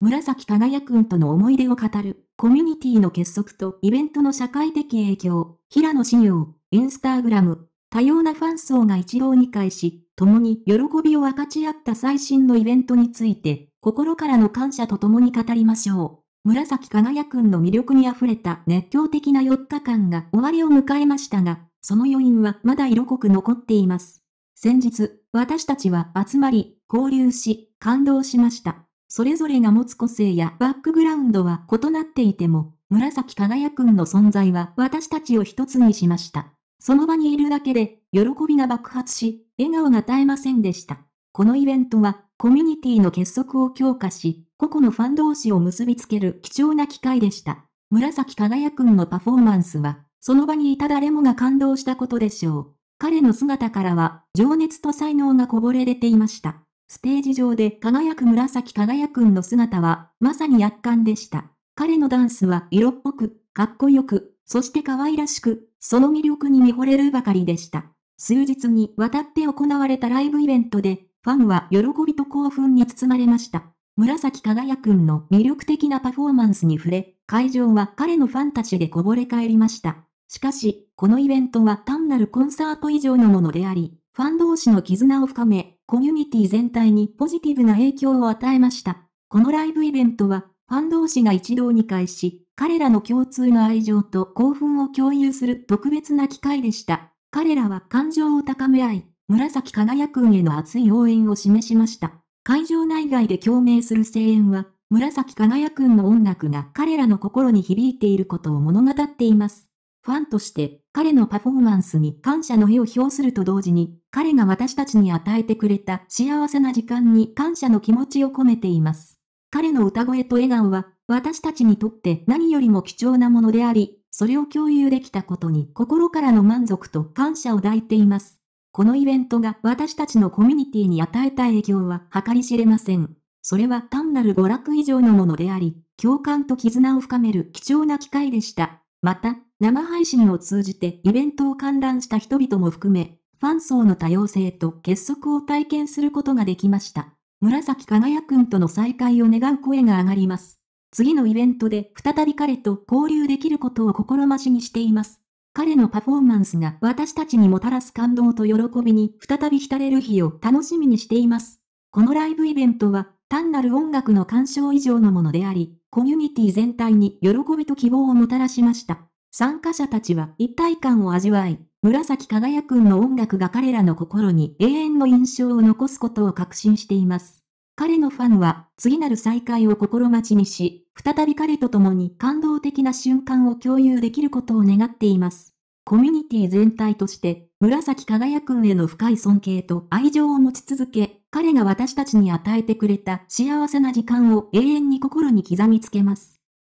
紫輝くんとの思い出を語る、コミュニティの結束とイベントの社会的影響、平野紫耀、インスタグラム、多様なファン層が一堂に会し、共に喜びを分かち合った最新のイベントについて、心からの感謝と共に語りましょう。紫輝くんの魅力に溢れた熱狂的な4日間が終わりを迎えましたが、その余韻はまだ色濃く残っています。先日、私たちは集まり、交流し、感動しました。それぞれが持つ個性やバックグラウンドは異なっていても、紫輝くんの存在は私たちを一つにしました。その場にいるだけで、喜びが爆発し、笑顔が絶えませんでした。このイベントは、コミュニティの結束を強化し、個々のファン同士を結びつける貴重な機会でした。紫輝くんのパフォーマンスは、その場にいた誰もが感動したことでしょう。彼の姿からは、情熱と才能がこぼれ出ていました。ステージ上で輝く紫輝くんの姿は、まさに圧巻でした。彼のダンスは色っぽく、かっこよく、そして可愛らしく、その魅力に見惚れるばかりでした。数日にわたって行われたライブイベントで、ファンは喜びと興奮に包まれました。紫輝くんの魅力的なパフォーマンスに触れ、会場は彼のファンたちでこぼれ返りました。しかし、このイベントは単なるコンサート以上のものであり、ファン同士の絆を深め、コミュニティ全体にポジティブな影響を与えました。このライブイベントは、ファン同士が一堂に会し、彼らの共通の愛情と興奮を共有する特別な機会でした。彼らは感情を高め合い、紫輝くんへの熱い応援を示しました。会場内外で共鳴する声援は、紫輝くんの音楽が彼らの心に響いていることを物語っています。ファンとして彼のパフォーマンスに感謝の意を表すると同時に、彼が私たちに与えてくれた幸せな時間に感謝の気持ちを込めています。彼の歌声と笑顔は、私たちにとって何よりも貴重なものであり、それを共有できたことに心からの満足と感謝を抱いています。このイベントが私たちのコミュニティに与えた影響は計り知れません。それは単なる娯楽以上のものであり、共感と絆を深める貴重な機会でした。また、生配信を通じてイベントを観覧した人々も含め、ファン層の多様性と結束を体験することができました。紫輝くんとの再会を願う声が上がります。次のイベントで再び彼と交流できることを心待ちにしています。彼のパフォーマンスが私たちにもたらす感動と喜びに再び浸れる日を楽しみにしています。このライブイベントは単なる音楽の鑑賞以上のものであり、コミュニティ全体に喜びと希望をもたらしました。参加者たちは一体感を味わい、紫輝くんの音楽が彼らの心に永遠の印象を残すことを確信しています。彼のファンは、次なる再会を心待ちにし、再び彼と共に感動的な瞬間を共有できることを願っています。コミュニティ全体として、紫輝くんへの深い尊敬と愛情を持ち続け、彼が私たちに与えてくれた幸せな時間を永遠に心に刻みつけます。